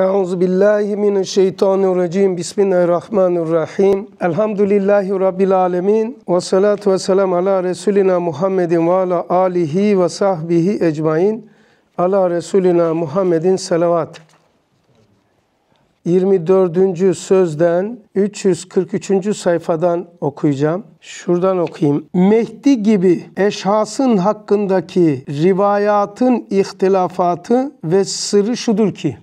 Euzu billahi mineşşeytanirracim. Bismillahirrahmanirrahim. Elhamdülillahi rabbil alamin. Ve salatu vesselam ala resulina Muhammedin ve ala alihi ve sahbihi ecmaîn. Ala resulina Muhammedin salavat. 24. sözden 343. sayfadan okuyacağım. Şuradan okuyayım. Mehdi gibi eşhasın hakkındaki rivayatın ihtilafatı ve sırrı şudur ki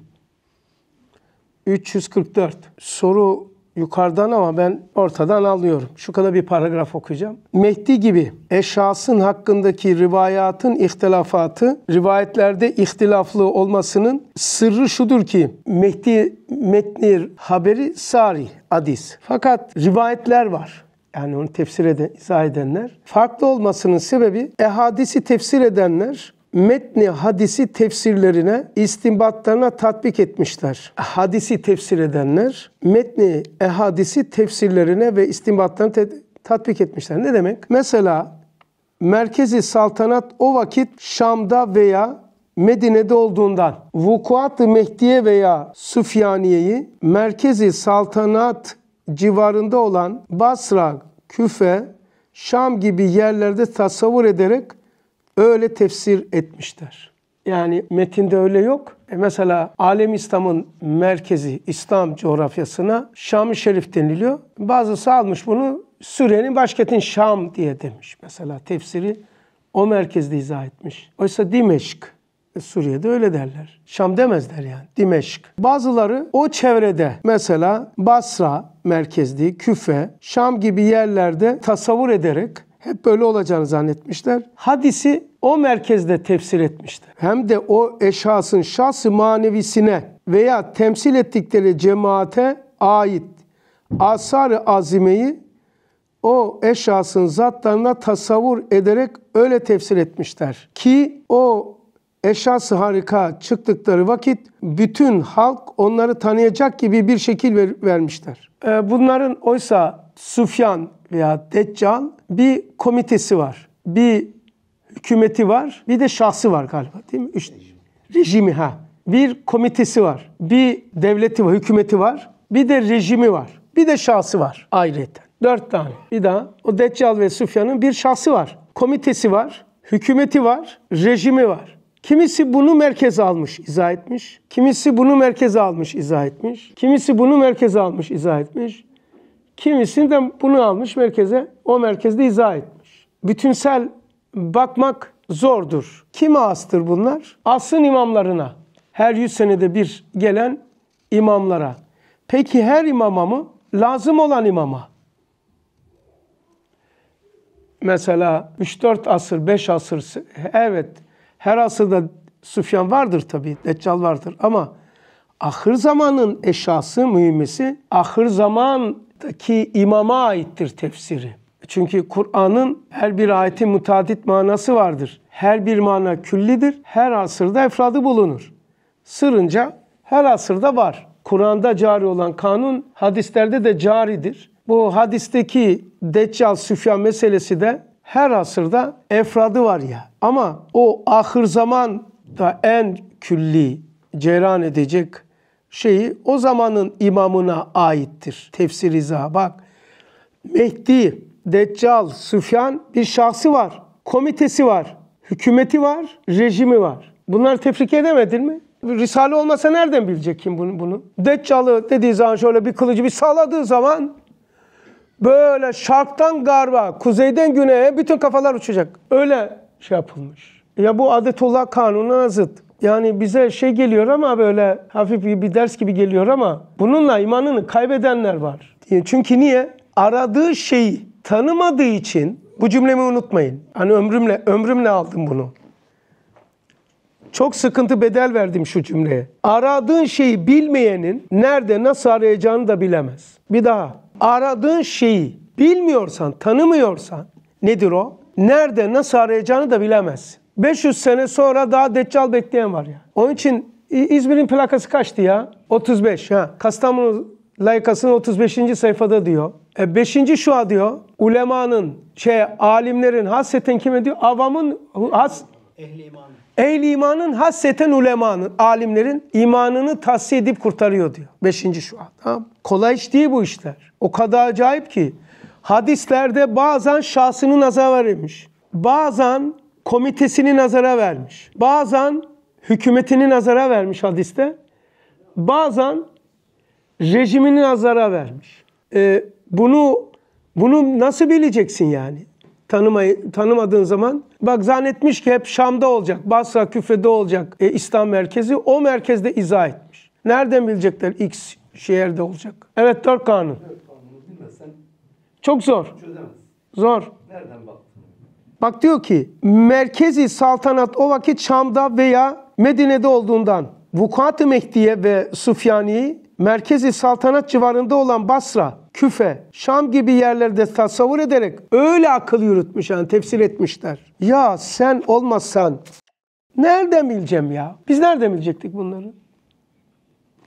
344. Soru yukarıdan ama ben ortadan alıyorum. Şu kadar bir paragraf okuyacağım. Mehdi gibi eşhasın hakkındaki rivayatın ihtilafatı, rivayetlerde ihtilaflı olmasının sırrı şudur ki Mehdi metni haberi sari hadis. Fakat rivayetler var. Yani onu tefsir eden, izah edenler. Farklı olmasının sebebi ehadisi tefsir edenler metni hadisi tefsirlerine, istinbatlarına tatbik etmişler. Hadisi tefsir edenler, metni ehadisi tefsirlerine ve istinbatlarına tatbik etmişler. Ne demek? Mesela merkezi saltanat o vakit Şam'da veya Medine'de olduğundan Vukuat-ı Mehdiye veya Süfyaniye'yi merkezi saltanat civarında olan Basra, Küfe, Şam gibi yerlerde tasavvur ederek öyle tefsir etmişler. Yani metinde öyle yok. E mesela Alem İslam'ın merkezi İslam coğrafyasına Şam-ı Şerif deniliyor. Bazısı almış bunu Suriye'nin başkentin Şam diye demiş. Mesela tefsiri o merkezde izah etmiş. Oysa Dimeşk, e, Suriye'de öyle derler. Şam demezler yani. Dimeşk. Bazıları o çevrede mesela Basra merkezli, Küfe, Şam gibi yerlerde tasavvur ederek hep böyle olacağını zannetmişler. Hadisi o merkezde tefsir etmişler. Hem de o eşhasın şahsı manevisine veya temsil ettikleri cemaate ait asarı azimeyi o eşhasın zatlarına tasavvur ederek öyle tefsir etmişler. Ki o eşhası harika çıktıkları vakit bütün halk onları tanıyacak gibi bir şekil ver, vermişler. Ee, bunların oysa Sufyan veya Deccal bir komitesi var, bir hükümeti var, bir de şahsı var galiba değil mi? Üç, rejimi ha. Bir komitesi var, bir devleti var, hükümeti var, bir de rejimi var, bir de şahsı var ayrıyeten. Dört tane. Bir daha o Deccal ve Sufyan'ın bir şahsı var. Komitesi var, hükümeti var, rejimi var. Kimisi bunu merkeze almış, izah etmiş. Kimisi bunu merkeze almış, izah etmiş. Kimisi bunu merkeze almış, izah etmiş. Kimisini de bunu almış merkeze, o merkezde izah etmiş. Bütünsel bakmak zordur. Kime astır bunlar? Asın imamlarına. Her yüz senede bir gelen imamlara. Peki her imama mı? Lazım olan imama. Mesela 3-4 asır, 5 asır, evet her asırda sufyan vardır tabii, Deccal vardır ama ahır zamanın eşası mühimmesi, ahır zaman kitaptaki imama aittir tefsiri. Çünkü Kur'an'ın her bir ayetin mutadit manası vardır. Her bir mana küllidir. Her asırda efradı bulunur. Sırınca her asırda var. Kur'an'da cari olan kanun hadislerde de caridir. Bu hadisteki Deccal Süfyan meselesi de her asırda efradı var ya. Ama o ahır zaman da en külli cereyan edecek şeyi o zamanın imamına aittir. Tefsir izah bak. Mehdi, Deccal, Süfyan bir şahsı var. Komitesi var. Hükümeti var. Rejimi var. Bunlar tefrik edemedin mi? Risale olmasa nereden bilecek kim bunu? bunu? Deccalı dediği zaman şöyle bir kılıcı bir salladığı zaman böyle şarktan garba, kuzeyden güneye bütün kafalar uçacak. Öyle şey yapılmış. Ya bu adetullah kanununa zıt. Yani bize şey geliyor ama böyle hafif bir ders gibi geliyor ama bununla imanını kaybedenler var. E, çünkü niye? Aradığı şeyi tanımadığı için bu cümlemi unutmayın. Hani ömrümle ömrümle aldım bunu. Çok sıkıntı bedel verdim şu cümleye. Aradığın şeyi bilmeyenin nerede nasıl arayacağını da bilemez. Bir daha. Aradığın şeyi bilmiyorsan, tanımıyorsan nedir o? Nerede nasıl arayacağını da bilemezsin. 500 sene sonra daha deccal bekleyen var ya. Onun için İzmir'in plakası kaçtı ya? 35. Ha. Kastamonu layıkasının 35. sayfada diyor. E 5. şua diyor. Ulemanın, şey alimlerin hasseten kime diyor? Avamın has ehli imanın. Ehli imanın hasreten ulemanın, alimlerin imanını tahsiye edip kurtarıyor diyor. Beşinci şu an. Tamam. Kolay iş değil bu işler. O kadar acayip ki. Hadislerde bazen şahsını nazar verilmiş. Bazen komitesini nazara vermiş. Bazen hükümetini nazara vermiş hadiste. Bazen rejimini nazara vermiş. Ee, bunu bunu nasıl bileceksin yani? tanımay tanımadığın zaman bak zannetmiş ki hep Şam'da olacak, Basra Küfe'de olacak e, İslam merkezi. O merkezde izah etmiş. Nereden bilecekler X şehirde olacak? Evet dört kanun. Dört kanunu bilmezsen çok zor. Çözemez. Zor. Nereden bak? Bak diyor ki merkezi saltanat o vakit Şam'da veya Medine'de olduğundan Vukuat-ı Mehdiye ve Sufyani merkezi saltanat civarında olan Basra, Küfe, Şam gibi yerlerde tasavvur ederek öyle akıl yürütmüş yani tefsir etmişler. Ya sen olmasan nereden bileceğim ya? Biz nereden bilecektik bunları?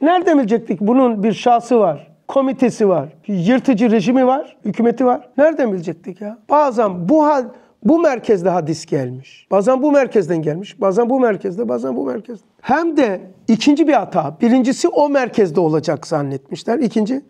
Nereden bilecektik bunun bir şahsı var? komitesi var, yırtıcı rejimi var, hükümeti var. Nereden bilecektik ya? Bazen bu hal bu merkezde hadis gelmiş. Bazen bu merkezden gelmiş, bazen bu merkezde, bazen bu merkezde. Hem de ikinci bir hata. Birincisi o merkezde olacak zannetmişler. İkinci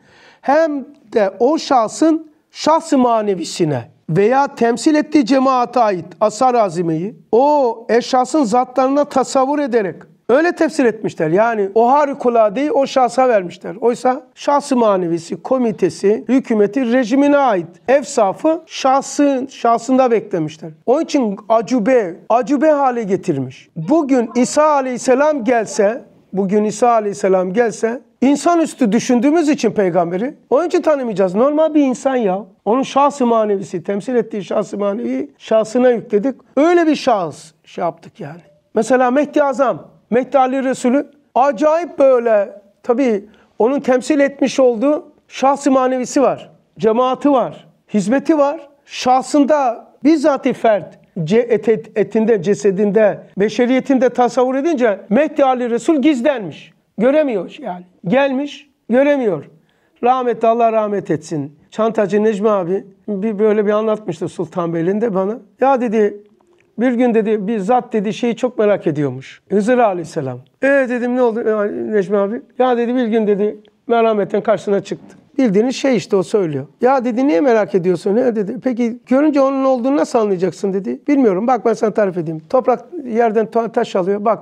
hem de o şahsın şahsı manevisine veya temsil ettiği cemaate ait asar azimeyi o eşhasın zatlarına tasavvur ederek Öyle tefsir etmişler. Yani o harikuladeyi o şahsa vermişler. Oysa şahsı manevisi, komitesi, hükümeti rejimine ait. Efsafı şahsın, şahsında beklemişler. Onun için acube, acube hale getirmiş. Bugün İsa aleyhisselam gelse, bugün İsa aleyhisselam gelse insanüstü düşündüğümüz için peygamberi onun için tanımayacağız. Normal bir insan ya. Onun şahsı manevisi, temsil ettiği şahsı manevi şahsına yükledik. Öyle bir şahıs şey yaptık yani. Mesela Mehdi Azam Mehdi Ali Resulü acayip böyle tabii onun temsil etmiş olduğu şahsi manevisi var. Cemaati var. Hizmeti var. Şahsında bizzat fert et, et, etinde, cesedinde, beşeriyetinde tasavvur edince Mehdi Ali Resul gizlenmiş. Göremiyor yani. Gelmiş, göremiyor. Rahmet Allah rahmet etsin. Çantacı Necmi abi bir böyle bir anlatmıştı Sultan Beyliğinde bana. Ya dedi bir gün dedi bir zat dedi şeyi çok merak ediyormuş. Hızır Aleyhisselam. E ee, dedim ne oldu e, Necmi abi? Ya dedi bir gün dedi merhametten karşısına çıktı. Bildiğiniz şey işte o söylüyor. Ya dedi niye merak ediyorsun? Ne dedi. Peki görünce onun olduğunu nasıl anlayacaksın dedi. Bilmiyorum bak ben sana tarif edeyim. Toprak yerden taş alıyor. Bak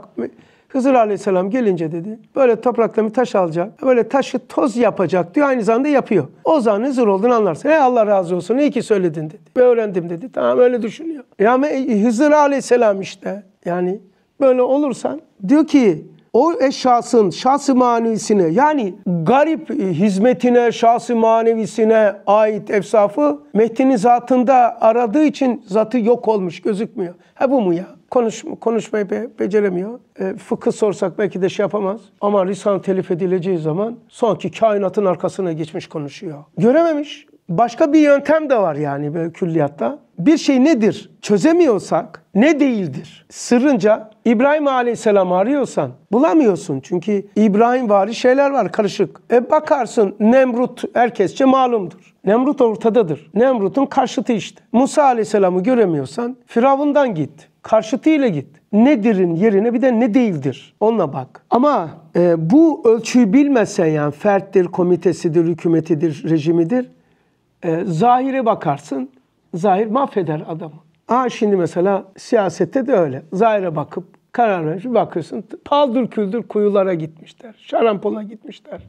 Hızır Aleyhisselam gelince dedi böyle topraktan bir taş alacak. Böyle taşı toz yapacak diyor. Aynı zamanda yapıyor. O zaman Hızır olduğunu anlarsın. He Allah razı olsun. İyi ki söyledin dedi. Ve öğrendim dedi. Tamam öyle düşün. Yani Hızır Aleyhisselam işte. Yani böyle olursan diyor ki o eşyasın şahsı manevisine yani garip hizmetine, şahsı manevisine ait efsafı Mehdi'nin zatında aradığı için zatı yok olmuş gözükmüyor. Ha bu mu ya? Konuş, konuşmayı be, beceremiyor. E, fıkıh sorsak belki de şey yapamaz. Ama Risale telif edileceği zaman sanki kainatın arkasına geçmiş konuşuyor. Görememiş başka bir yöntem de var yani böyle külliyatta. Bir şey nedir çözemiyorsak ne değildir? Sırrınca İbrahim Aleyhisselam arıyorsan bulamıyorsun. Çünkü İbrahim vari şeyler var karışık. E bakarsın Nemrut herkesçe malumdur. Nemrut ortadadır. Nemrut'un karşıtı işte. Musa Aleyhisselam'ı göremiyorsan Firavun'dan git. Karşıtı ile git. Nedir'in yerine bir de ne değildir. Onunla bak. Ama e, bu ölçüyü bilmesen yani ferttir, komitesidir, hükümetidir, rejimidir. E, zahire bakarsın, zahir mahveder adamı. Aa şimdi mesela siyasette de öyle. Zahire bakıp karar verir, bakıyorsun paldır küldür kuyulara gitmişler, şarampola gitmişler.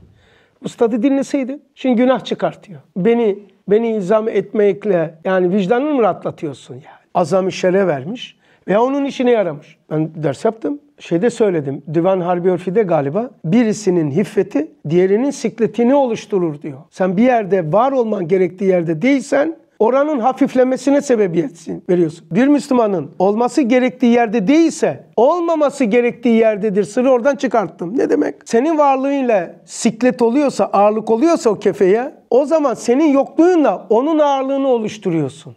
Ustadı dinleseydi, şimdi günah çıkartıyor. Beni beni izam etmekle yani vicdanını mı rahatlatıyorsun yani? Azami şere vermiş veya onun işine yaramış. Ben ders yaptım şeyde söyledim. Divan Harbi Örfi'de galiba birisinin hiffeti diğerinin sikletini oluşturur diyor. Sen bir yerde var olman gerektiği yerde değilsen oranın hafiflemesine sebebiyet veriyorsun. Bir Müslümanın olması gerektiği yerde değilse olmaması gerektiği yerdedir. Sırrı oradan çıkarttım. Ne demek? Senin varlığıyla siklet oluyorsa, ağırlık oluyorsa o kefeye o zaman senin yokluğunla onun ağırlığını oluşturuyorsun.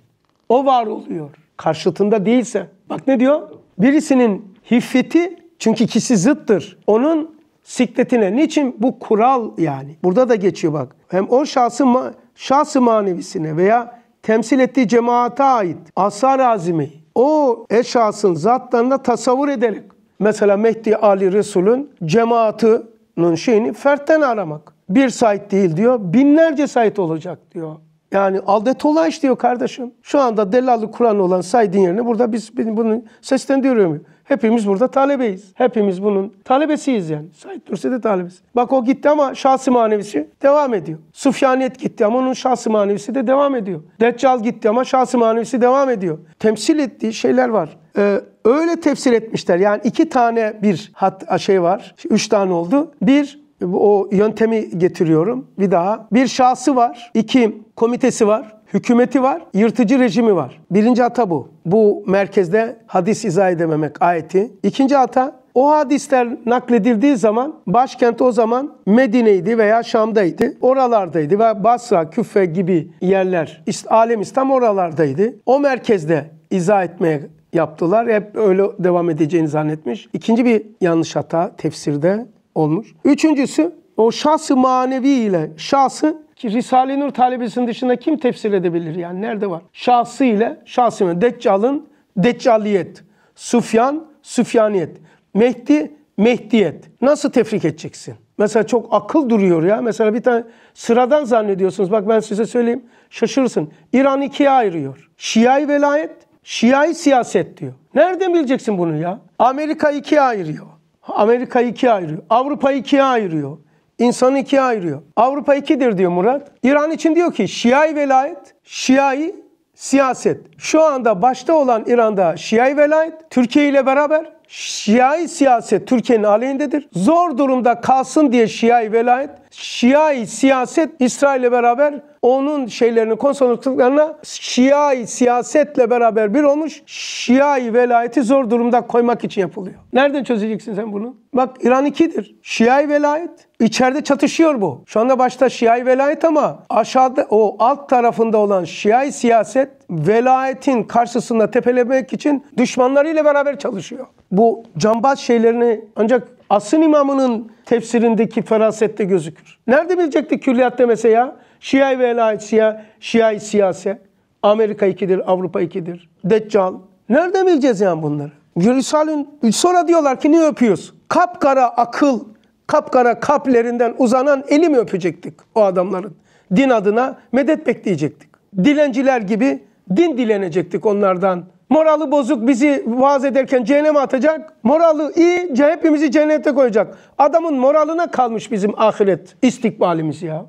O var oluyor. Karşıtında değilse. Bak ne diyor? Birisinin Hiffeti çünkü ikisi zıttır. Onun sikletine. Niçin? Bu kural yani. Burada da geçiyor bak. Hem o şahsı, ma şahsı manevisine veya temsil ettiği cemaate ait asar azimi o eşhasın zatlarında tasavvur ederek. Mesela Mehdi Ali Resul'ün cemaatının şeyini fertten aramak. Bir sayt değil diyor, binlerce sayt olacak diyor. Yani aldet olay diyor kardeşim. Şu anda delalı Kur'an olan saydığın yerine burada biz bunun seslendiriyorum. Hepimiz burada talebeyiz. Hepimiz bunun talebesiyiz yani. Said Nursi de talebesi. Bak o gitti ama şahsi manevisi devam ediyor. Sufyaniyet gitti ama onun şahsi manevisi de devam ediyor. Deccal gitti ama şahsi manevisi devam ediyor. Temsil ettiği şeyler var. Ee, öyle tefsir etmişler. Yani iki tane bir hat şey var. Üç tane oldu. Bir o yöntemi getiriyorum bir daha. Bir şahsı var. İki komitesi var. Hükümeti var, yırtıcı rejimi var. Birinci hata bu. Bu merkezde hadis izah edememek ayeti. İkinci hata o hadisler nakledildiği zaman başkent o zaman Medine'ydi veya Şam'daydı. Oralardaydı ve Basra, Küfe gibi yerler, alem İslam oralardaydı. O merkezde izah etmeye yaptılar. Hep öyle devam edeceğini zannetmiş. İkinci bir yanlış hata tefsirde olmuş. Üçüncüsü o şahsı manevi ile şahsı ki Risale-i Nur talebesinin dışında kim tefsir edebilir yani nerede var? Şahsı ile şahsime Deccal'ın Deccaliyet, Sufyan, Sufyaniyet, Mehdi, Mehdiyet. Nasıl tefrik edeceksin? Mesela çok akıl duruyor ya. Mesela bir tane sıradan zannediyorsunuz. Bak ben size söyleyeyim. Şaşırırsın. İran ikiye ayırıyor. Şiai velayet, Şiai siyaset diyor. Nereden bileceksin bunu ya? Amerika ikiye ayırıyor. Amerika ikiye ayırıyor. Avrupa ikiye ayırıyor. İnsanı ikiye ayırıyor. Avrupa ikidir diyor Murat. İran için diyor ki Şiai velayet, Şiai siyaset. Şu anda başta olan İran'da Şiai velayet, Türkiye ile beraber Şiai siyaset Türkiye'nin aleyhindedir. Zor durumda kalsın diye Şiai velayet Şiai siyaset İsrail'le beraber onun şeylerini konsolosluklarına Şiai siyasetle beraber bir olmuş. Şiai velayeti zor durumda koymak için yapılıyor. Nereden çözeceksin sen bunu? Bak İran ikidir. Şiai velayet. içeride çatışıyor bu. Şu anda başta Şiai velayet ama aşağıda o alt tarafında olan Şiai siyaset velayetin karşısında tepelemek için düşmanlarıyla beraber çalışıyor. Bu cambaz şeylerini ancak Asın imamının tefsirindeki ferasette gözükür. Nerede bilecekti külliyat demese ya? Şia ve Elaitşia, Şia siyase. Amerika ikidir, Avrupa ikidir. Deccal. Nerede bileceğiz yani bunları? Risale'nin sonra diyorlar ki niye öpüyoruz? Kapkara akıl, kapkara kaplerinden uzanan eli mi öpecektik o adamların? Din adına medet bekleyecektik. Dilenciler gibi din dilenecektik onlardan. Moralı bozuk bizi vaaz ederken cehenneme atacak. Moralı iyi hepimizi cennete koyacak. Adamın moralına kalmış bizim ahiret istikbalimiz ya.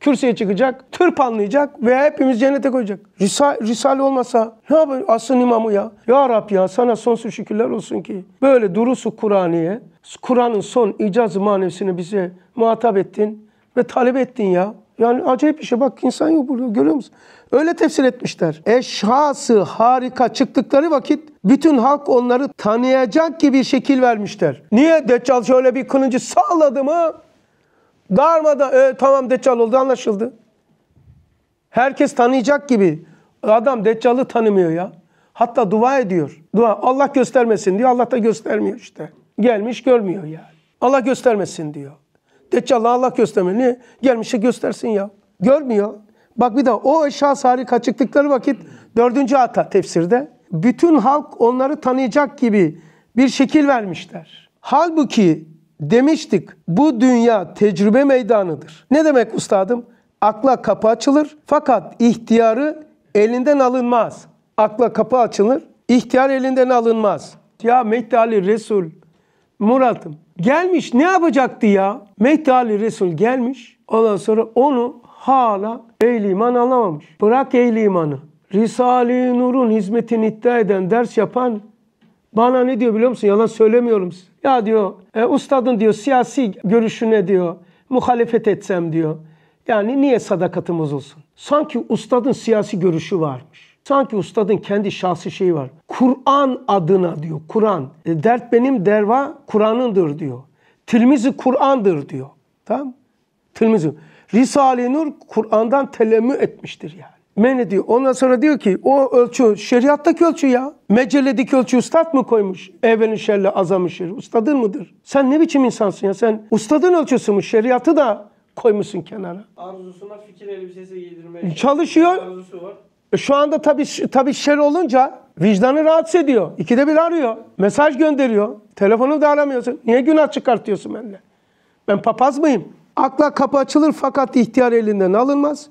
Kürsüye çıkacak, tırpanlayacak ve hepimiz cennete koyacak. Risale, Risale olmasa ne yapar asın imamı ya? Ya Rab ya sana sonsuz şükürler olsun ki böyle durusu Kur'aniye, Kur'an'ın son icaz manevisini bize muhatap ettin ve talep ettin ya. Yani acayip bir şey. Bak insan yok burada görüyor musun? Öyle tefsir etmişler. Eşhası harika çıktıkları vakit bütün halk onları tanıyacak gibi şekil vermişler. Niye Deccal şöyle bir kılıncı salladı mı? Darmada e, tamam Deccal oldu anlaşıldı. Herkes tanıyacak gibi. Adam Deccal'ı tanımıyor ya. Hatta dua ediyor. Dua Allah göstermesin diyor. Allah da göstermiyor işte. Gelmiş görmüyor yani. Allah göstermesin diyor. Deccal'la Allah göstermeli. Gelmişe göstersin ya. Görmüyor. Bak bir daha o eşhas harika çıktıkları vakit dördüncü ata tefsirde. Bütün halk onları tanıyacak gibi bir şekil vermişler. Halbuki demiştik bu dünya tecrübe meydanıdır. Ne demek ustadım? Akla kapı açılır fakat ihtiyarı elinden alınmaz. Akla kapı açılır, ihtiyar elinden alınmaz. Ya Mehdi Ali Resul Murat'ım gelmiş ne yapacaktı ya? Mehdi Ali Resul gelmiş. Ondan sonra onu hala ehli iman alamamış. Bırak ehli imanı. Risale-i Nur'un hizmetini iddia eden, ders yapan bana ne diyor biliyor musun? Yalan söylemiyorum size. Ya diyor e, ustadın diyor siyasi görüşüne diyor muhalefet etsem diyor. Yani niye sadakatimiz olsun? Sanki ustadın siyasi görüşü varmış. Sanki ustadın kendi şahsi şeyi var. Kur'an adına diyor. Kur'an. E, dert benim derva Kur'an'ındır diyor. Tilmizi Kur'an'dır diyor. Tamam Tilmizi. Risale-i Nur Kur'an'dan telemmü etmiştir yani. Men diyor? Ondan sonra diyor ki o ölçü şeriattaki ölçü ya. Mecelledeki ölçü ustad mı koymuş? Evvelin şerle azamı şer. Ustadın mıdır? Sen ne biçim insansın ya? Sen ustadın ölçüsü mü? Şeriatı da koymuşsun kenara. Arzusuna fikir elbisesi giydirmeye çalışıyor. Arzusu var. E, şu anda tabii tabii şer olunca vicdanı rahatsız ediyor. İkide bir arıyor. Mesaj gönderiyor. Telefonu da aramıyorsun. Niye günah çıkartıyorsun benimle? Ben papaz mıyım? Akla kapı açılır fakat ihtiyar elinden alınmaz.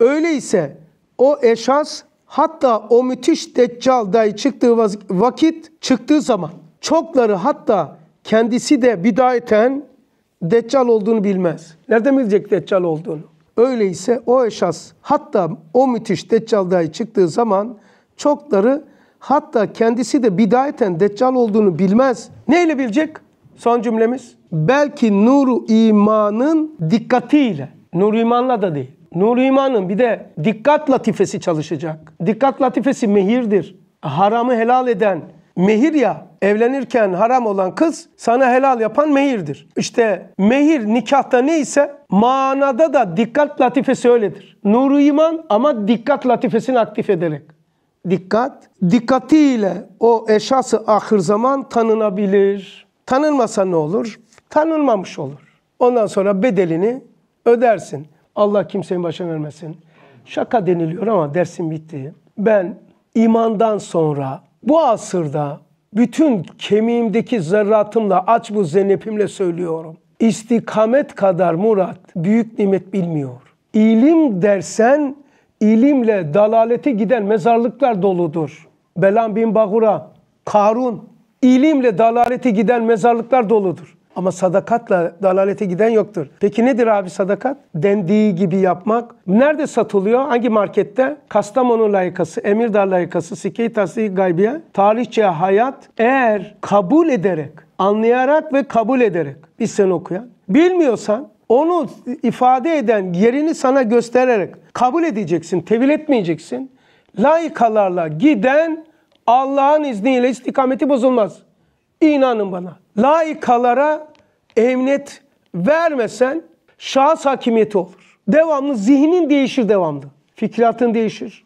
Öyleyse o eşas hatta o müthiş deccal dahi çıktığı vakit çıktığı zaman çokları hatta kendisi de bidayeten deccal olduğunu bilmez. Nereden bilecek deccal olduğunu? Öyleyse o eşas hatta o müthiş Deccal dahi çıktığı zaman çokları hatta kendisi de bidayeten Deccal olduğunu bilmez. Neyle bilecek? Son cümlemiz. Belki nuru imanın dikkatiyle. Nur imanla da değil. Nur imanın bir de dikkat latifesi çalışacak. Dikkat latifesi mehirdir. Haramı helal eden mehir ya evlenirken haram olan kız sana helal yapan mehirdir. İşte mehir nikahta neyse manada da dikkat latifesi öyledir. Nuru iman ama dikkat latifesini aktif ederek. Dikkat. Dikkatiyle o eşası ahir zaman tanınabilir. Tanınmasa ne olur? Tanınmamış olur. Ondan sonra bedelini ödersin. Allah kimsenin başına vermesin. Şaka deniliyor ama dersin bitti. Ben imandan sonra bu asırda bütün kemiğimdeki zerratımla aç bu zenepimle söylüyorum. İstikamet kadar Murat büyük nimet bilmiyor. İlim dersen ilimle dalalete giden mezarlıklar doludur. Belam bin Bagura, Karun, ilimle dalalete giden mezarlıklar doludur. Ama sadakatla dalalete giden yoktur. Peki nedir abi sadakat? Dendiği gibi yapmak. Nerede satılıyor? Hangi markette? Kastamonu layıkası, Emirdağ layıkası, Sike-i Gaybiye, Tarihçe Hayat. Eğer kabul ederek, anlayarak ve kabul ederek bir sen okuyan, bilmiyorsan onu ifade eden yerini sana göstererek kabul edeceksin, tevil etmeyeceksin. Layıkalarla giden Allah'ın izniyle istikameti bozulmaz. İnanın bana. Laikalara emniyet vermesen şahıs hakimiyeti olur. Devamlı zihnin değişir devamlı. Fikriyatın değişir.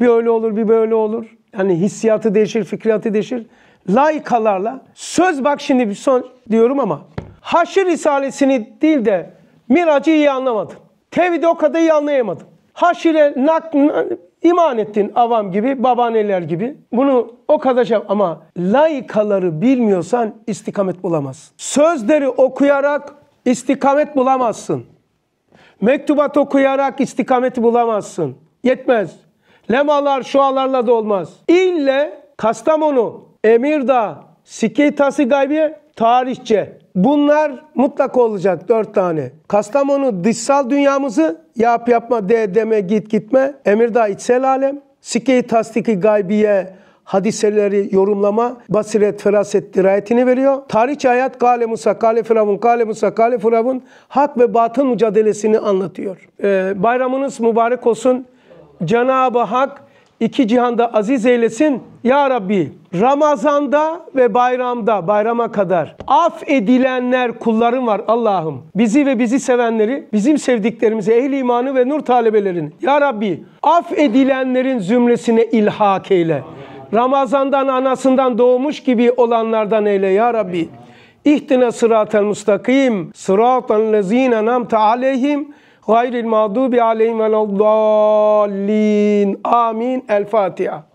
Bir öyle olur bir böyle olur. Yani hissiyatı değişir, fikriyatı değişir. Laykalarla söz bak şimdi bir son diyorum ama Haşr Risalesini değil de Mirac'ı iyi anlamadım. Tevhid o kadar iyi anlayamadım. Haşire nak, İman ettin avam gibi, babaanneler gibi. Bunu o kadar şey ama layıkaları bilmiyorsan istikamet bulamazsın. Sözleri okuyarak istikamet bulamazsın. Mektubat okuyarak istikameti bulamazsın. Yetmez. Lemalar, şualarla da olmaz. İlle Kastamonu, Emirdağ, Sikitası Gaybiye, tarihçe. Bunlar mutlaka olacak dört tane. Kastamonu dışsal dünyamızı yap yapma de deme git gitme. Emirdağ içsel alem. Sike-i tasdiki gaybiye hadiseleri yorumlama, basiret, feraset, dirayetini veriyor. Tarihçi hayat Kale Musa, Kale Firavun, Kale Musa, Kale Firavun hak ve batın mücadelesini anlatıyor. Ee, bayramınız mübarek olsun. Cenab-ı Hak iki cihanda aziz eylesin. Ya Rabbi Ramazanda ve bayramda, bayrama kadar af edilenler kullarım var Allah'ım. Bizi ve bizi sevenleri, bizim sevdiklerimizi, ehli imanı ve nur talebelerin. Ya Rabbi af edilenlerin zümresine ilhak eyle. Ramazandan anasından doğmuş gibi olanlardan eyle ya Rabbi. İhtine sıratel mustakim, sıratel lezine namta aleyhim, gayril mağdubi aleyhim ve Amin. El Fatiha.